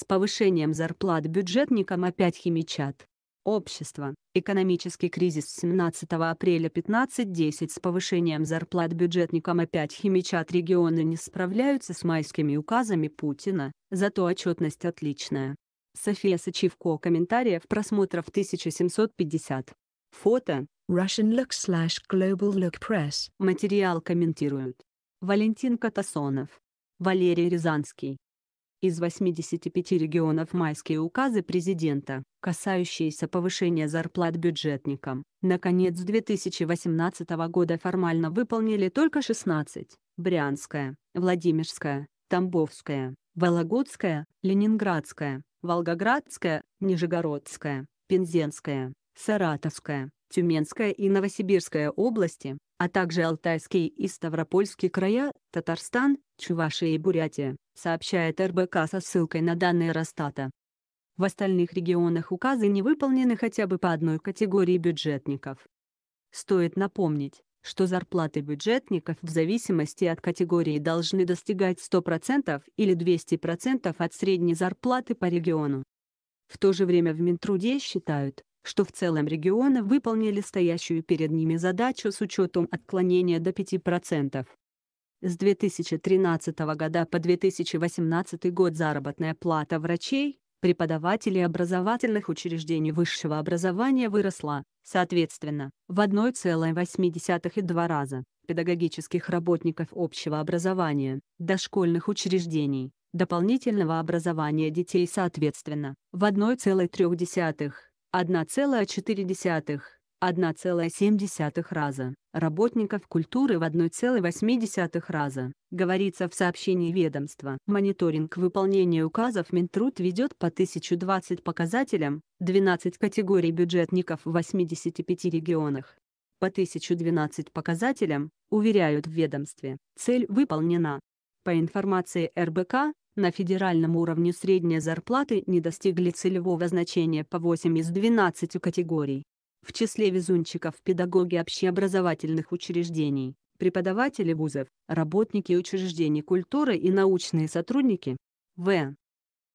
С повышением зарплат бюджетникам опять химичат. Общество. Экономический кризис 17 апреля 15.10 с повышением зарплат бюджетникам опять химичат регионы не справляются с майскими указами Путина, зато отчетность отличная. София Сачивко. Комментариев просмотров 1750. Фото. Russian Look slash Global Look Press. Материал комментируют. Валентин Катасонов. Валерий Рязанский из 85 регионов майские указы президента, касающиеся повышения зарплат бюджетникам, наконец 2018 года формально выполнили только 16 – Брянская, Владимирская, Тамбовская, Вологодская, Ленинградская, Волгоградская, Нижегородская, Пензенская, Саратовская, Тюменская и Новосибирская области, а также Алтайский и Ставропольский края, Татарстан, Чувашия и Бурятия, сообщает РБК со ссылкой на данные Росстата. В остальных регионах указы не выполнены хотя бы по одной категории бюджетников. Стоит напомнить, что зарплаты бюджетников в зависимости от категории должны достигать 100% или 200% от средней зарплаты по региону. В то же время в Минтруде считают, что в целом регионы выполнили стоящую перед ними задачу с учетом отклонения до 5%. С 2013 года по 2018 год заработная плата врачей, преподавателей образовательных учреждений высшего образования выросла, соответственно, в 1,8 и 2 раза, педагогических работников общего образования, дошкольных учреждений, дополнительного образования детей соответственно, в 1,3 1,4, 1,7 раза, работников культуры в 1,8 раза, говорится в сообщении ведомства. Мониторинг выполнения указов Минтруд ведет по 1020 показателям, 12 категорий бюджетников в 85 регионах. По 1012 показателям, уверяют в ведомстве, цель выполнена. По информации РБК, на федеральном уровне средние зарплаты не достигли целевого значения по 8 из 12 категорий. В числе везунчиков педагоги общеобразовательных учреждений, преподаватели вузов, работники учреждений культуры и научные сотрудники. В.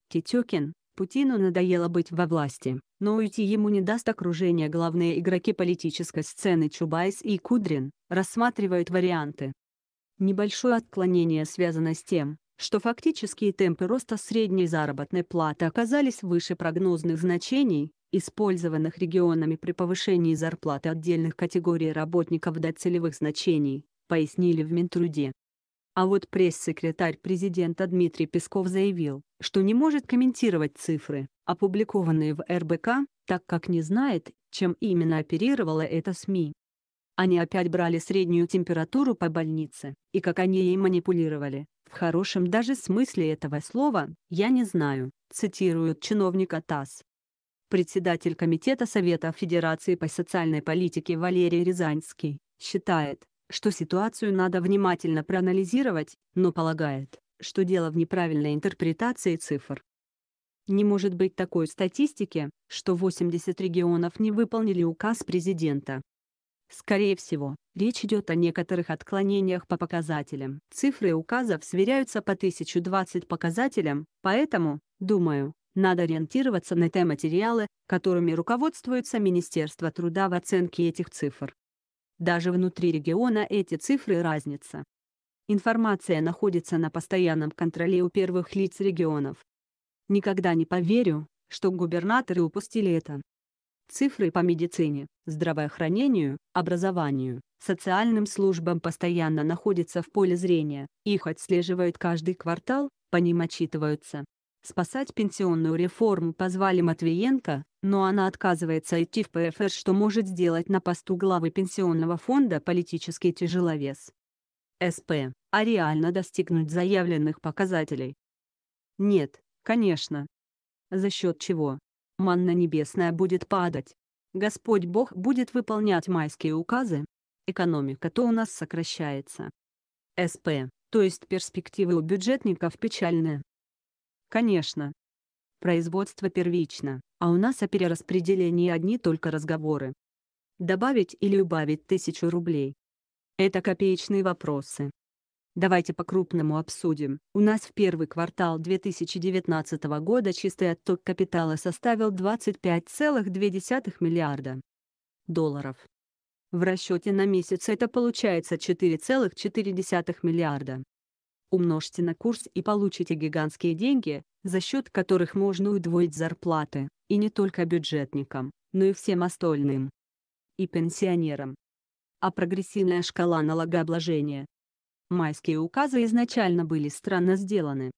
Тетюкин. Путину надоело быть во власти, но уйти ему не даст окружение главные игроки политической сцены Чубайс и Кудрин, рассматривают варианты. Небольшое отклонение связано с тем, что фактические темпы роста средней заработной платы оказались выше прогнозных значений, использованных регионами при повышении зарплаты отдельных категорий работников до целевых значений, пояснили в Минтруде. А вот пресс-секретарь президента Дмитрий Песков заявил, что не может комментировать цифры, опубликованные в РБК, так как не знает, чем именно оперировала эта СМИ. Они опять брали среднюю температуру по больнице, и как они ей манипулировали, в хорошем даже смысле этого слова, я не знаю, цитируют чиновника ТАСС. Председатель Комитета Совета Федерации по социальной политике Валерий Рязанский считает, что ситуацию надо внимательно проанализировать, но полагает, что дело в неправильной интерпретации цифр. Не может быть такой статистики, что 80 регионов не выполнили указ президента Скорее всего, речь идет о некоторых отклонениях по показателям. Цифры указов сверяются по 1020 показателям, поэтому, думаю, надо ориентироваться на те материалы, которыми руководствуется Министерство труда в оценке этих цифр. Даже внутри региона эти цифры разнятся. Информация находится на постоянном контроле у первых лиц регионов. Никогда не поверю, что губернаторы упустили это. Цифры по медицине, здравоохранению, образованию, социальным службам постоянно находятся в поле зрения, их отслеживают каждый квартал, по ним отчитываются. Спасать пенсионную реформу позвали Матвиенко, но она отказывается идти в ПФР, что может сделать на посту главы пенсионного фонда политический тяжеловес. СП, а реально достигнуть заявленных показателей? Нет, конечно. За счет чего? манна небесная будет падать. Господь Бог будет выполнять майские указы. Экономика-то у нас сокращается. СП, то есть перспективы у бюджетников печальные. Конечно. Производство первично, а у нас о перераспределении одни только разговоры. Добавить или убавить тысячу рублей. Это копеечные вопросы. Давайте по-крупному обсудим. У нас в первый квартал 2019 года чистый отток капитала составил 25,2 миллиарда долларов. В расчете на месяц это получается 4,4 миллиарда. Умножьте на курс и получите гигантские деньги, за счет которых можно удвоить зарплаты, и не только бюджетникам, но и всем остальным. И пенсионерам. А прогрессивная шкала налогообложения, Майские указы изначально были странно сделаны.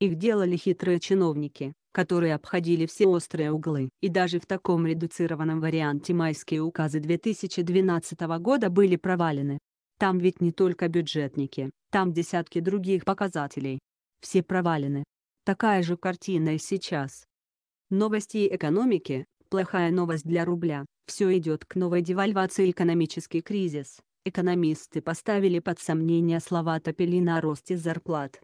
Их делали хитрые чиновники, которые обходили все острые углы. И даже в таком редуцированном варианте майские указы 2012 года были провалены. Там ведь не только бюджетники, там десятки других показателей. Все провалены. Такая же картина и сейчас. Новости экономики, плохая новость для рубля, все идет к новой девальвации экономический кризис. Экономисты поставили под сомнение слова Топелина о росте зарплат.